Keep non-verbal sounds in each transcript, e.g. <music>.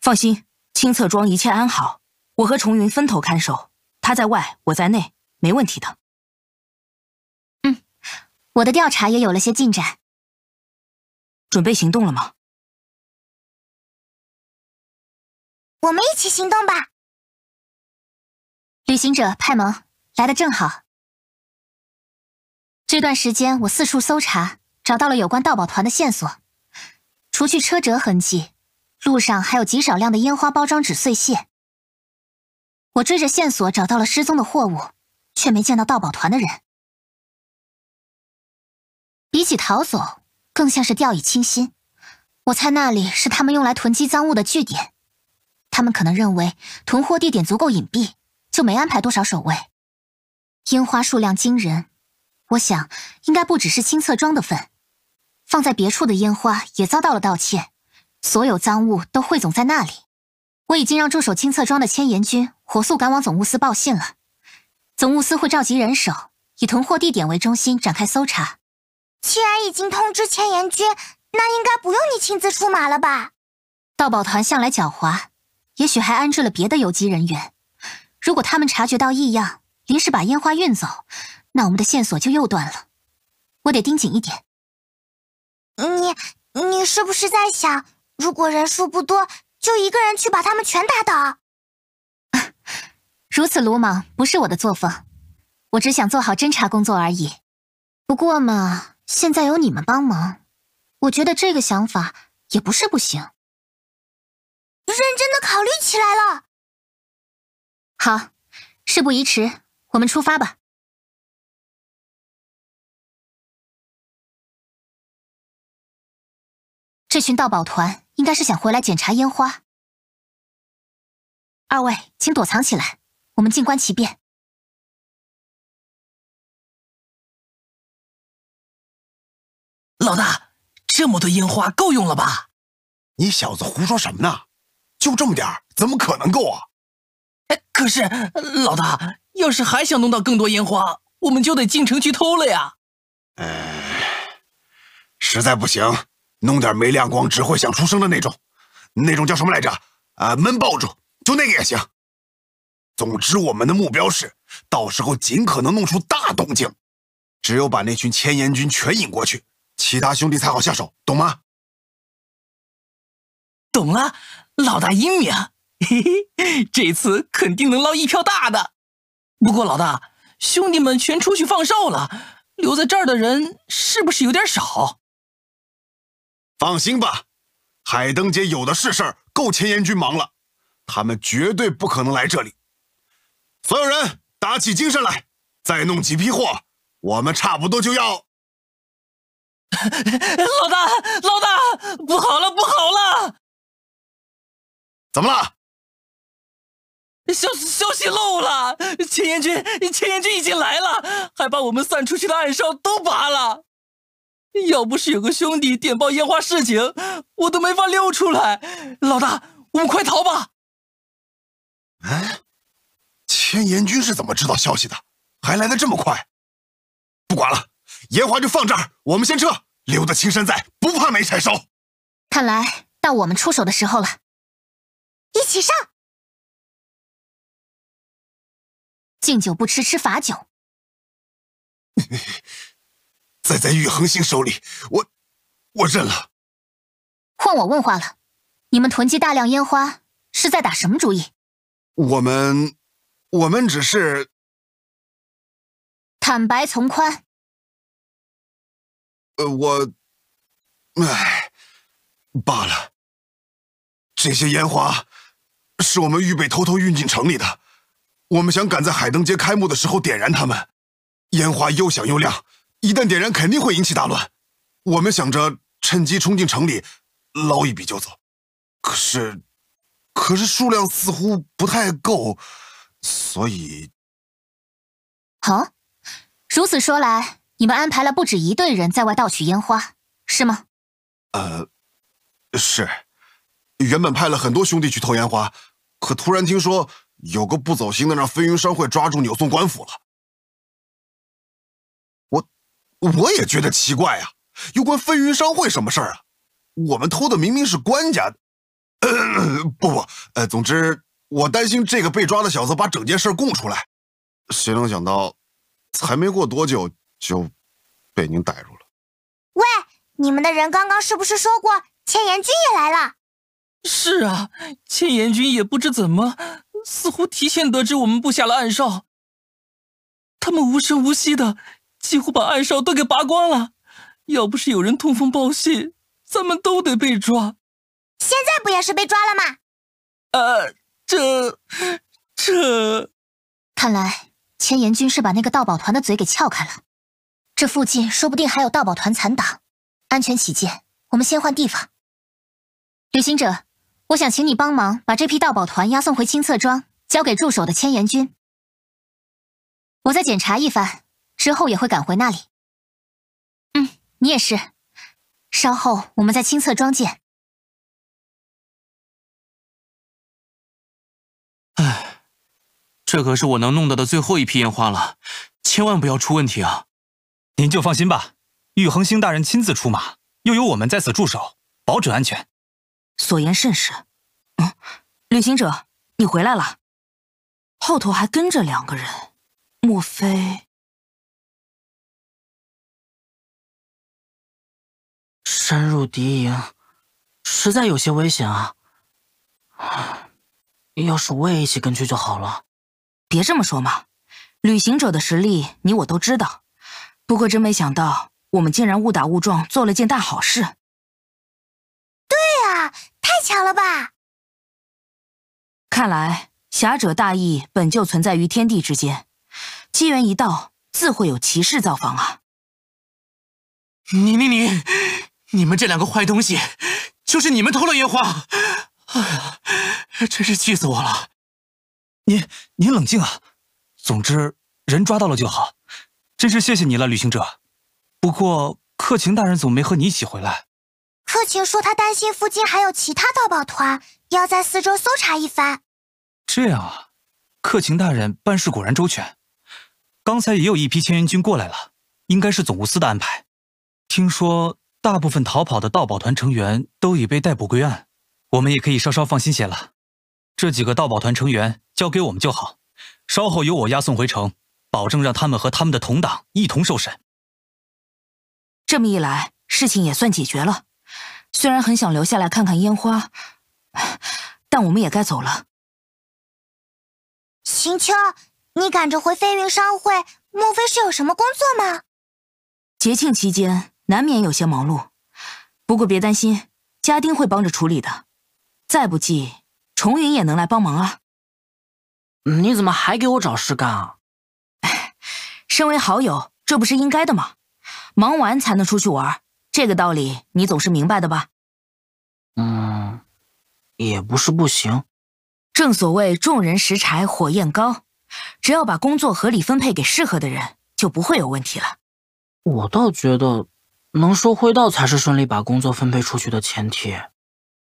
放心，清测庄一切安好。我和重云分头看守，他在外，我在内，没问题的。嗯，我的调查也有了些进展。准备行动了吗？我们一起行动吧。旅行者派蒙，来的正好。这段时间我四处搜查，找到了有关盗宝团的线索，除去车辙痕迹。路上还有极少量的烟花包装纸碎屑。我追着线索找到了失踪的货物，却没见到盗宝团的人。比起逃走，更像是掉以轻心。我猜那里是他们用来囤积赃物的据点，他们可能认为囤货地点足够隐蔽，就没安排多少守卫。烟花数量惊人，我想应该不只是亲测装的份，放在别处的烟花也遭到了盗窃。所有赃物都汇总在那里，我已经让驻守清册庄的千岩军火速赶往总务司报信了。总务司会召集人手，以囤货地点为中心展开搜查。既然已经通知千岩军，那应该不用你亲自出马了吧？盗宝团向来狡猾，也许还安置了别的游击人员。如果他们察觉到异样，临时把烟花运走，那我们的线索就又断了。我得盯紧一点。你，你是不是在想？如果人数不多，就一个人去把他们全打倒。<laughs> 如此鲁莽不是我的作风，我只想做好侦查工作而已。不过嘛，现在有你们帮忙，我觉得这个想法也不是不行。认真的考虑起来了。好，事不宜迟，我们出发吧。这群盗宝团应该是想回来检查烟花，二位请躲藏起来，我们静观其变。老大，这么多烟花够用了吧？你小子胡说什么呢？就这么点儿，怎么可能够啊？哎，可是老大，要是还想弄到更多烟花，我们就得进城去偷了呀。哎，实在不行。弄点没亮光，只会想出声的那种，那种叫什么来着？啊，闷爆竹，就那个也行。总之，我们的目标是到时候尽可能弄出大动静。只有把那群千岩军全引过去，其他兄弟才好下手，懂吗？懂了，老大英明。嘿嘿，这次肯定能捞一票大的。不过，老大，兄弟们全出去放哨了，留在这儿的人是不是有点少？放心吧，海灯节有的是事儿，够千言军忙了。他们绝对不可能来这里。所有人打起精神来，再弄几批货，我们差不多就要。<laughs> 老大，老大，不好了，不好了！怎么了？消消息漏了，千言军，千言军已经来了，还把我们散出去的暗哨都拔了。要不是有个兄弟点爆烟花事情，我都没法溜出来。老大，我们快逃吧！千言军是怎么知道消息的？还来的这么快？不管了，烟花就放这儿，我们先撤，留得青山在，不怕没柴烧。看来到我们出手的时候了，一起上！敬酒不吃吃罚酒。<laughs> 在在玉恒星手里，我我认了。换我问话了，你们囤积大量烟花，是在打什么主意？我们我们只是坦白从宽。呃，我唉罢了。这些烟花是我们预备偷偷运进城里的，我们想赶在海灯节开幕的时候点燃它们。烟花又响又亮。一旦点燃，肯定会引起大乱。我们想着趁机冲进城里，捞一笔就走。可是，可是数量似乎不太够，所以……好，如此说来，你们安排了不止一队人在外盗取烟花，是吗？呃，是。原本派了很多兄弟去偷烟花，可突然听说有个不走心的，让飞云商会抓住扭送官府了。我也觉得奇怪啊，又关飞云商会什么事儿啊？我们偷的明明是官家。<coughs> 不不，呃，总之我担心这个被抓的小子把整件事供出来。谁能想到，才没过多久就，被您逮住了。喂，你们的人刚刚是不是说过千岩军也来了？是啊，千岩军也不知怎么，似乎提前得知我们布下了暗哨，他们无声无息的。几乎把暗哨都给拔光了，要不是有人通风报信，咱们都得被抓。现在不也是被抓了吗？啊，这这……看来千岩军是把那个盗宝团的嘴给撬开了。这附近说不定还有盗宝团残党，安全起见，我们先换地方。旅行者，我想请你帮忙把这批盗宝团押送回清测庄，交给驻守的千岩军。我再检查一番。之后也会赶回那里。嗯，你也是。稍后我们在亲测庄见。哎，这可是我能弄到的最后一批烟花了，千万不要出问题啊！您就放心吧，玉恒星大人亲自出马，又有我们在此驻守，保准安全。所言甚是。嗯，旅行者，你回来了。后头还跟着两个人，莫非？深入敌营，实在有些危险啊！要是我也一起跟去就好了。别这么说嘛，旅行者的实力你我都知道。不过真没想到，我们竟然误打误撞做了件大好事。对啊，太巧了吧！看来侠者大义本就存在于天地之间，机缘一到，自会有奇事造访啊！你你你！你们这两个坏东西，就是你们偷了烟花，哎呀，真是气死我了！您您冷静啊，总之人抓到了就好。真是谢谢你了，旅行者。不过克勤大人怎么没和你一起回来？克勤说他担心附近还有其他盗宝团，要在四周搜查一番。这样啊，克勤大人办事果然周全。刚才也有一批千元军过来了，应该是总务司的安排。听说。大部分逃跑的盗宝团成员都已被逮捕归案，我们也可以稍稍放心些了。这几个盗宝团成员交给我们就好，稍后由我押送回城，保证让他们和他们的同党一同受审。这么一来，事情也算解决了。虽然很想留下来看看烟花，但我们也该走了。秦秋，你赶着回飞云商会，莫非是有什么工作吗？节庆期间。难免有些忙碌，不过别担心，家丁会帮着处理的。再不济，重云也能来帮忙啊。你怎么还给我找事干啊？<laughs> 身为好友，这不是应该的吗？忙完才能出去玩，这个道理你总是明白的吧？嗯，也不是不行。正所谓众人拾柴火焰高，只要把工作合理分配给适合的人，就不会有问题了。我倒觉得。能说会道才是顺利把工作分配出去的前提。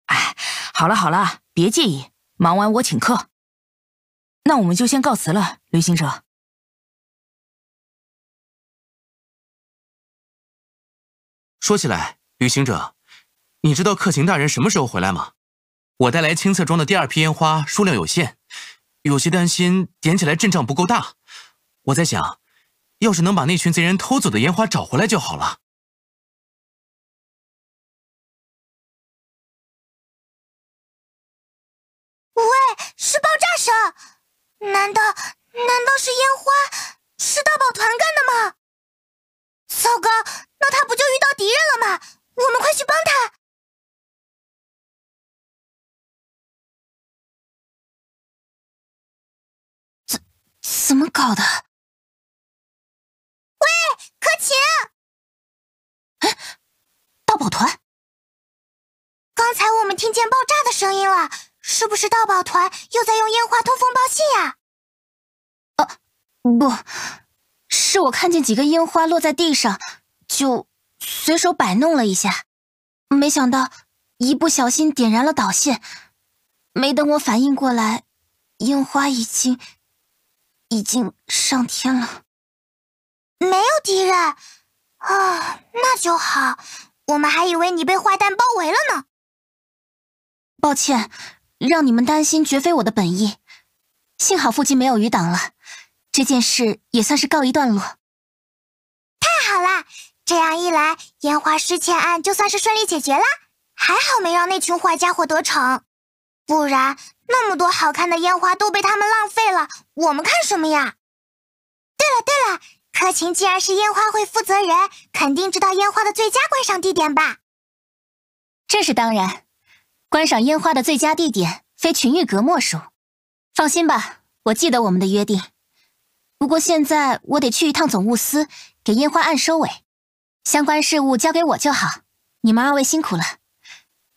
哎，好了好了，别介意，忙完我请客。那我们就先告辞了，旅行者。说起来，旅行者，你知道客勤大人什么时候回来吗？我带来青册庄的第二批烟花数量有限，有些担心点起来阵仗不够大。我在想，要是能把那群贼人偷走的烟花找回来就好了。难道难道是烟花？是大宝团干的吗？糟糕，那他不就遇到敌人了吗？我们快去帮他！怎怎么搞的？喂，柯勤。哎，大宝团！刚才我们听见爆炸的声音了。是不是盗宝团又在用烟花通风报信呀？啊，不是，是我看见几根烟花落在地上，就随手摆弄了一下，没想到一不小心点燃了导线，没等我反应过来，烟花已经已经上天了。没有敌人啊，那就好，我们还以为你被坏蛋包围了呢。抱歉。让你们担心绝非我的本意，幸好附近没有余党了，这件事也算是告一段落。太好了，这样一来，烟花失窃案就算是顺利解决了。还好没让那群坏家伙得逞，不然那么多好看的烟花都被他们浪费了，我们看什么呀？对了对了，柯琴既然是烟花会负责人，肯定知道烟花的最佳观赏地点吧？这是当然。观赏烟花的最佳地点非群玉阁莫属。放心吧，我记得我们的约定。不过现在我得去一趟总务司，给烟花案收尾，相关事务交给我就好。你们二位辛苦了，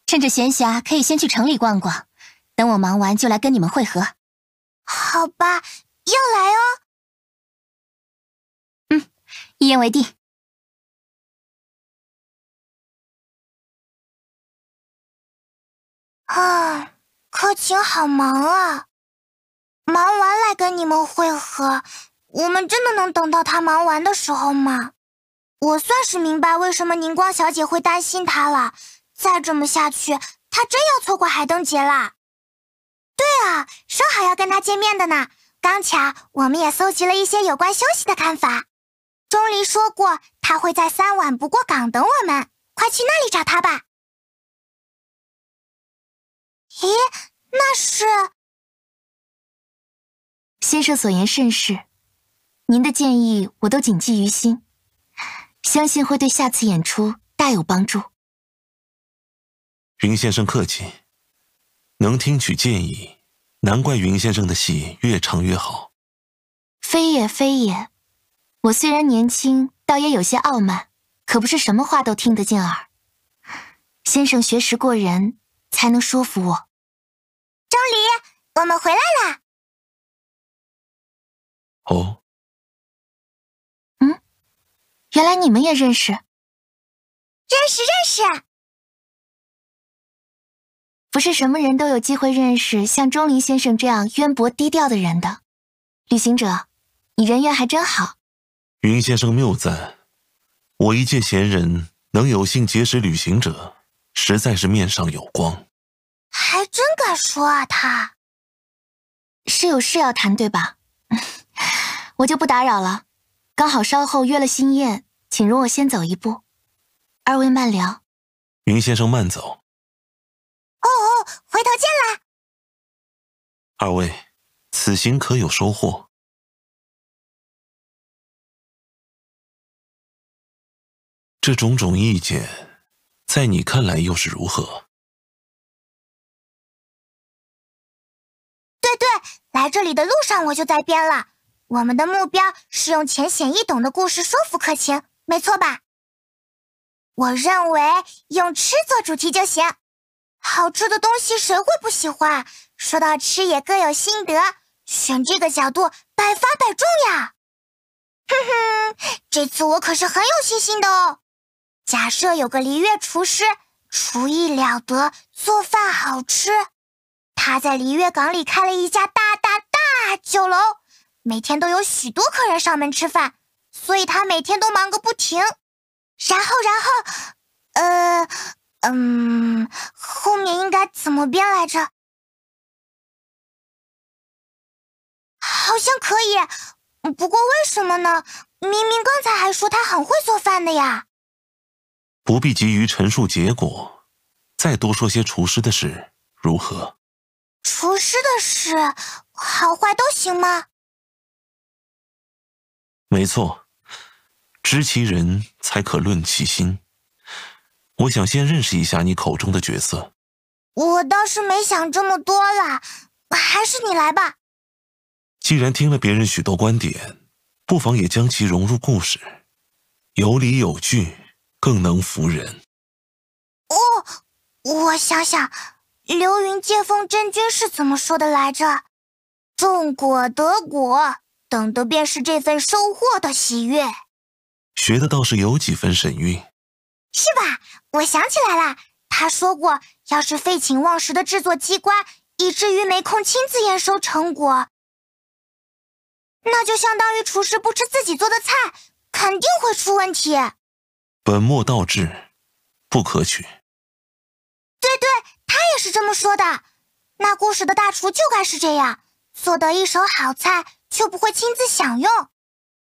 趁着闲暇可以先去城里逛逛，等我忙完就来跟你们会合。好吧，要来哦。嗯，一言为定。啊，柯晴好忙啊！忙完来跟你们会合，我们真的能等到他忙完的时候吗？我算是明白为什么凝光小姐会担心他了。再这么下去，他真要错过海灯节了。对啊，说好要跟他见面的呢。刚巧，我们也搜集了一些有关休息的看法。钟离说过，他会在三晚不过岗等我们，快去那里找他吧。咦，那是先生所言甚是，您的建议我都谨记于心，相信会对下次演出大有帮助。云先生客气，能听取建议，难怪云先生的戏越唱越好。非也非也，我虽然年轻，倒也有些傲慢，可不是什么话都听得进耳。先生学识过人。才能说服我，钟离，我们回来了。哦，嗯，原来你们也认识。认识认识，不是什么人都有机会认识像钟离先生这样渊博低调的人的。旅行者，你人缘还真好。云先生谬赞，我一介闲人能有幸结识旅行者。实在是面上有光，还真敢说啊！他是有事要谈，对吧？<laughs> 我就不打扰了，刚好稍后约了新燕，请容我先走一步，二位慢聊。云先生慢走。哦哦，回头见啦。二位，此行可有收获？这种种意见。在你看来又是如何？对对，来这里的路上我就在编了。我们的目标是用浅显易懂的故事说服客卿，没错吧？我认为用吃做主题就行，好吃的东西谁会不喜欢？说到吃也各有心得，选这个角度百发百中呀！哼哼，这次我可是很有信心的哦。假设有个璃月厨师，厨艺了得，做饭好吃。他在璃月港里开了一家大大大酒楼，每天都有许多客人上门吃饭，所以他每天都忙个不停。然后，然后，呃，嗯，后面应该怎么编来着？好像可以，不过为什么呢？明明刚才还说他很会做饭的呀。不必急于陈述结果，再多说些厨师的事如何？厨师的事，好坏都行吗？没错，知其人才可论其心。我想先认识一下你口中的角色。我倒是没想这么多啦，还是你来吧。既然听了别人许多观点，不妨也将其融入故事，有理有据。更能服人。哦，我想想，流云借风真君是怎么说的来着？种果得果，等的便是这份收获的喜悦。学的倒是有几分神韵，是吧？我想起来了，他说过，要是废寝忘食的制作机关，以至于没空亲自验收成果，那就相当于厨师不吃自己做的菜，肯定会出问题。本末倒置，不可取。对对，他也是这么说的。那故事的大厨就该是这样，做得一手好菜，却不会亲自享用。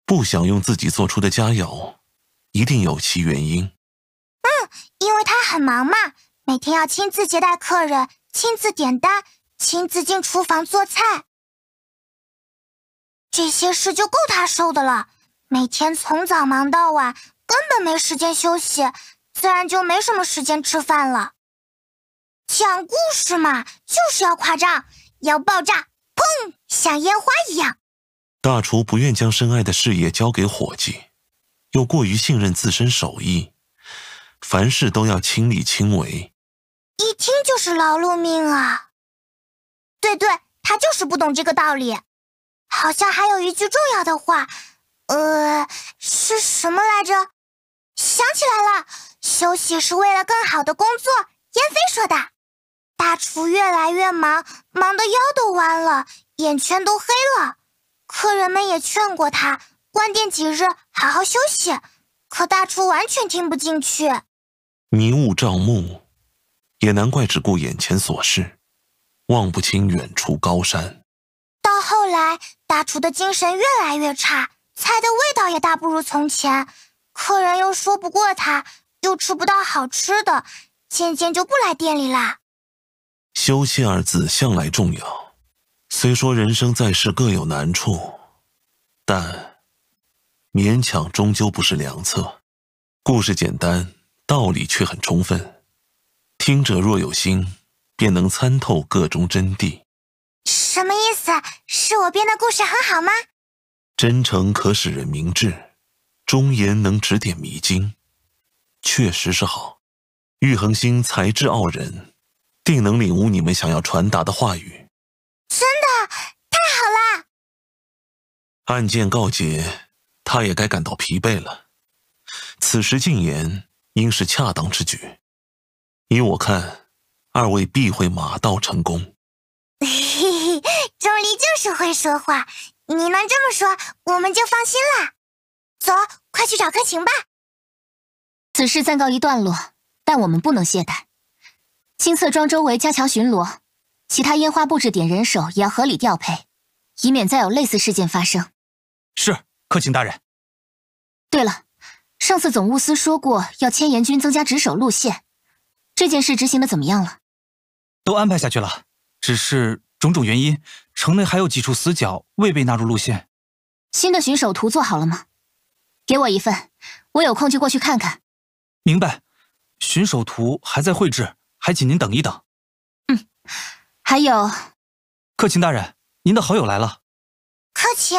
不想用自己做出的佳肴，一定有其原因。嗯，因为他很忙嘛，每天要亲自接待客人，亲自点单，亲自进厨房做菜，这些事就够他受的了。每天从早忙到晚。根本没时间休息，自然就没什么时间吃饭了。讲故事嘛，就是要夸张，要爆炸，砰，像烟花一样。大厨不愿将深爱的事业交给伙计，又过于信任自身手艺，凡事都要亲力亲为。一听就是劳碌命啊！对对，他就是不懂这个道理。好像还有一句重要的话，呃，是什么来着？想起来了，休息是为了更好的工作。燕飞说的。大厨越来越忙，忙得腰都弯了，眼圈都黑了。客人们也劝过他，关店几日，好好休息。可大厨完全听不进去。迷雾障目，也难怪只顾眼前琐事，望不清远处高山。到后来，大厨的精神越来越差，菜的味道也大不如从前。客人又说不过他，又吃不到好吃的，渐渐就不来店里啦。修息二字向来重要，虽说人生在世各有难处，但勉强终究不是良策。故事简单，道理却很充分，听者若有心，便能参透各中真谛。什么意思？是我编的故事很好吗？真诚可使人明智。忠言能指点迷津，确实是好。玉恒星才智傲人，定能领悟你们想要传达的话语。真的，太好了！案件告结，他也该感到疲惫了。此时进言，应是恰当之举。依我看，二位必会马到成功。嘿嘿，钟离就是会说话。你能这么说，我们就放心了。走，快去找客晴吧。此事暂告一段落，但我们不能懈怠。青册庄周围加强巡逻，其他烟花布置点人手也要合理调配，以免再有类似事件发生。是，客晴大人。对了，上次总务司说过要千岩军增加值守路线，这件事执行的怎么样了？都安排下去了，只是种种原因，城内还有几处死角未被纳入路线。新的巡守图做好了吗？给我一份，我有空就过去看看。明白，寻手图还在绘制，还请您等一等。嗯，还有，克勤大人，您的好友来了。克勤，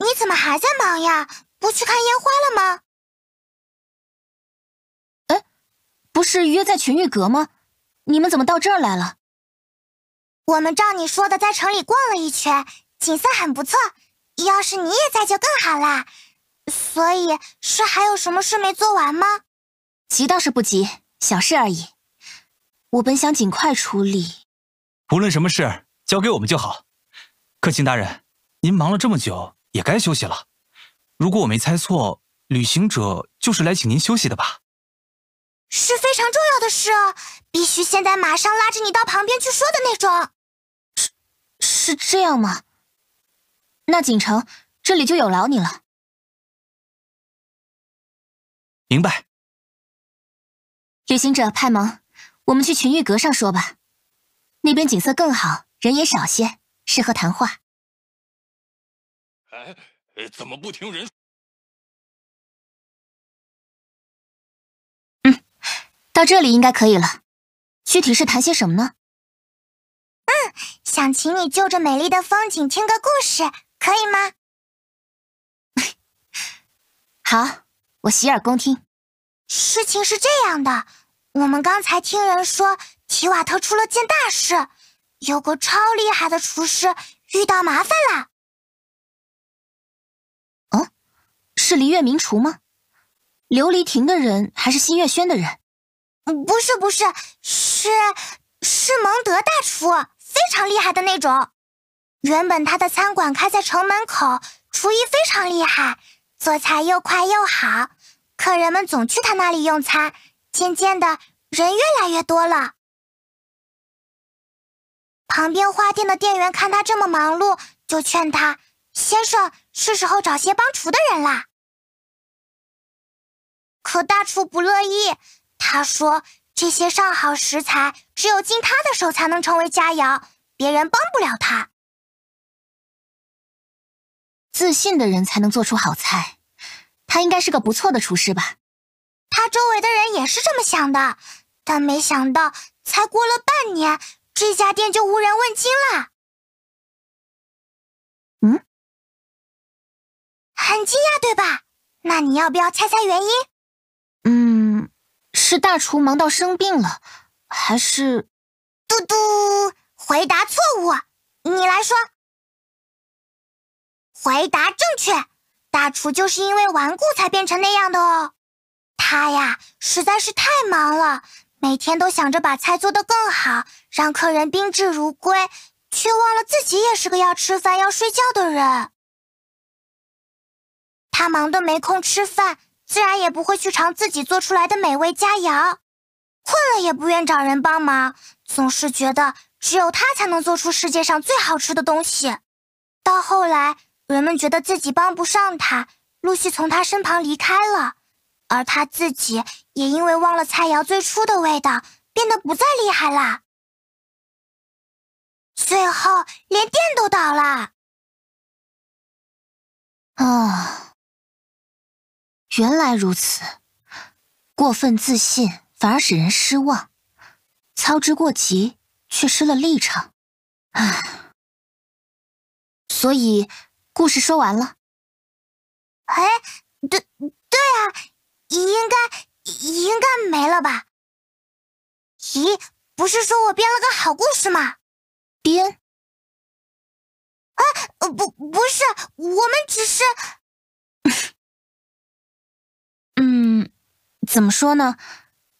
你怎么还在忙呀？不去看烟花了吗？哎，不是约在群玉阁吗？你们怎么到这儿来了？我们照你说的在城里逛了一圈，景色很不错。要是你也在，就更好啦。所以是还有什么事没做完吗？急倒是不急，小事而已。我本想尽快处理，无论什么事交给我们就好。可卿大人，您忙了这么久，也该休息了。如果我没猜错，旅行者就是来请您休息的吧？是非常重要的事，必须现在马上拉着你到旁边去说的那种。是是这样吗？那锦城这里就有劳你了。明白。旅行者派蒙，我们去群玉阁上说吧，那边景色更好，人也少些，适合谈话。哎，怎么不听人？嗯，到这里应该可以了。具体是谈些什么呢？嗯，想请你就着美丽的风景听个故事，可以吗？<laughs> 好。我洗耳恭听。事情是这样的，我们刚才听人说，提瓦特出了件大事，有个超厉害的厨师遇到麻烦了。哦，是黎月明厨吗？琉璃亭的人还是新月轩的人？不是不是，是是蒙德大厨，非常厉害的那种。原本他的餐馆开在城门口，厨艺非常厉害。做菜又快又好，客人们总去他那里用餐，渐渐的人越来越多了。旁边花店的店员看他这么忙碌，就劝他：“先生，是时候找些帮厨的人啦。”可大厨不乐意，他说：“这些上好食材，只有经他的手才能成为佳肴，别人帮不了他。”自信的人才能做出好菜，他应该是个不错的厨师吧？他周围的人也是这么想的，但没想到才过了半年，这家店就无人问津了。嗯，很惊讶对吧？那你要不要猜猜原因？嗯，是大厨忙到生病了，还是？嘟嘟，回答错误，你来说。回答正确，大厨就是因为顽固才变成那样的哦。他呀，实在是太忙了，每天都想着把菜做得更好，让客人宾至如归，却忘了自己也是个要吃饭、要睡觉的人。他忙得没空吃饭，自然也不会去尝自己做出来的美味佳肴。困了也不愿找人帮忙，总是觉得只有他才能做出世界上最好吃的东西。到后来。人们觉得自己帮不上他，陆续从他身旁离开了，而他自己也因为忘了菜肴最初的味道，变得不再厉害了。最后，连店都倒了。哦，原来如此，过分自信反而使人失望，操之过急却失了立场。唉，所以。故事说完了。哎，对对啊，应该应该没了吧？咦，不是说我编了个好故事吗？编？啊，不不是，我们只是 <laughs>…… 嗯，怎么说呢？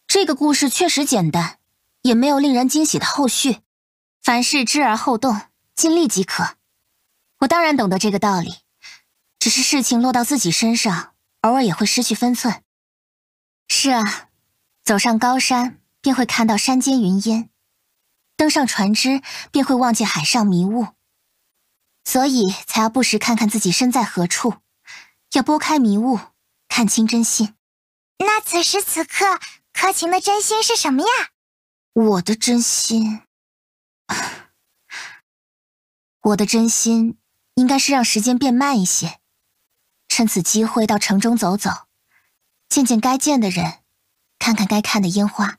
这个故事确实简单，也没有令人惊喜的后续。凡事知而后动，尽力即可。我当然懂得这个道理，只是事情落到自己身上，偶尔也会失去分寸。是啊，走上高山便会看到山间云烟，登上船只便会望见海上迷雾，所以才要不时看看自己身在何处，要拨开迷雾看清真心。那此时此刻，柯情的真心是什么呀？我的真心，<sighs> 我的真心。应该是让时间变慢一些，趁此机会到城中走走，见见该见的人，看看该看的烟花。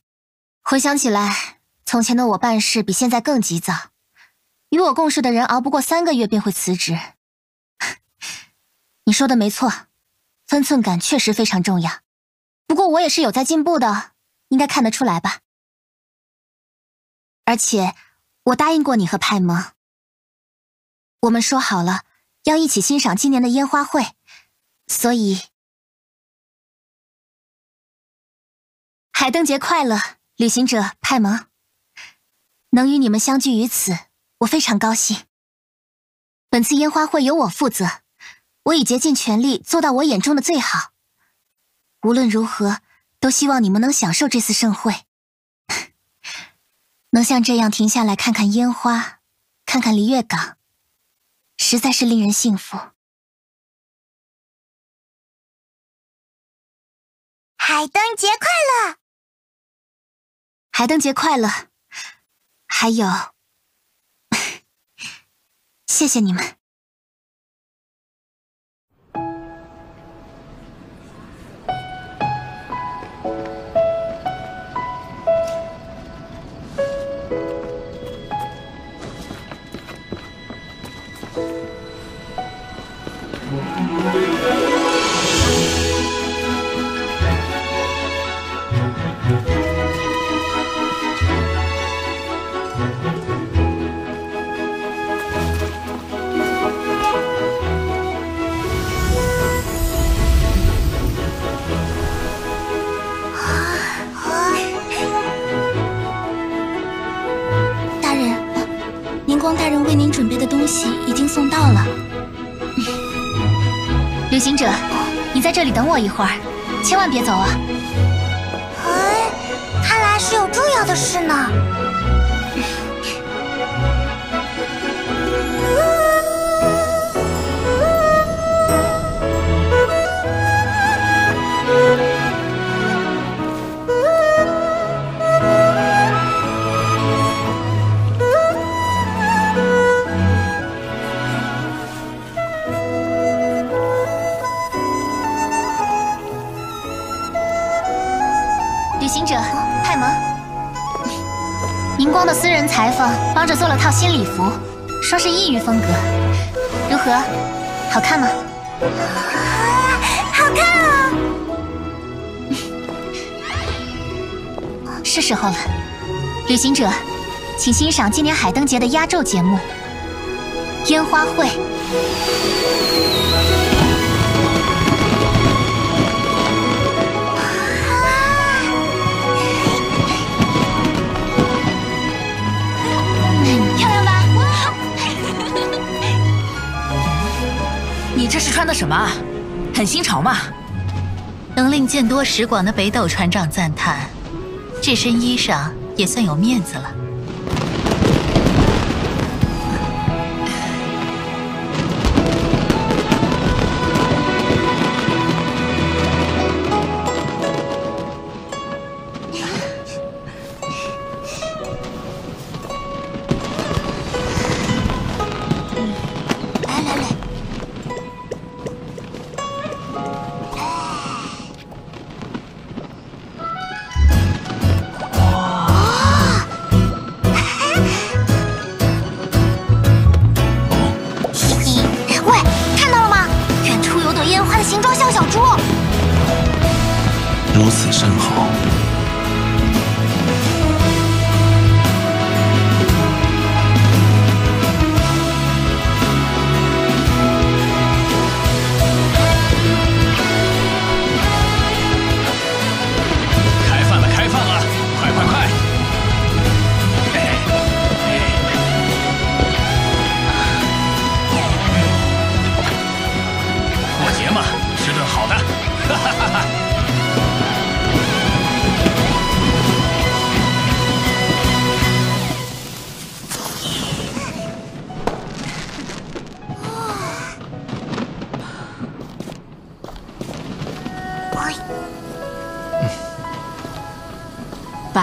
回想起来，从前的我办事比现在更急躁，与我共事的人熬不过三个月便会辞职。<laughs> 你说的没错，分寸感确实非常重要。不过我也是有在进步的，应该看得出来吧。而且我答应过你和派蒙。我们说好了要一起欣赏今年的烟花会，所以海灯节快乐，旅行者派蒙。能与你们相聚于此，我非常高兴。本次烟花会由我负责，我已竭尽全力做到我眼中的最好。无论如何，都希望你们能享受这次盛会，<laughs> 能像这样停下来看看烟花，看看璃月港。实在是令人幸福。海灯节快乐！海灯节快乐！还有，<laughs> 谢谢你们。大人为您准备的东西已经送到了。<laughs> 旅行者，你在这里等我一会儿，千万别走啊！哎，看来是有重要的事呢。的私人裁缝帮着做了套新礼服，说是异域风格，如何？好看吗？好看啊！<laughs> 是时候了，旅行者，请欣赏今年海灯节的压轴节目——烟花会。是穿的什么？很新潮嘛，能令见多识广的北斗船长赞叹，这身衣裳也算有面子了。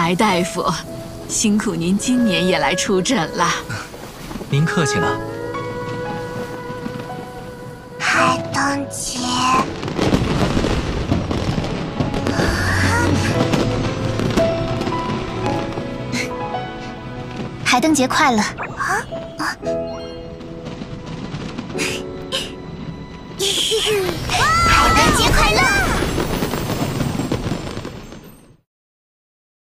白大夫，辛苦您今年也来出诊了。您客气了。海灯节，海灯节快乐。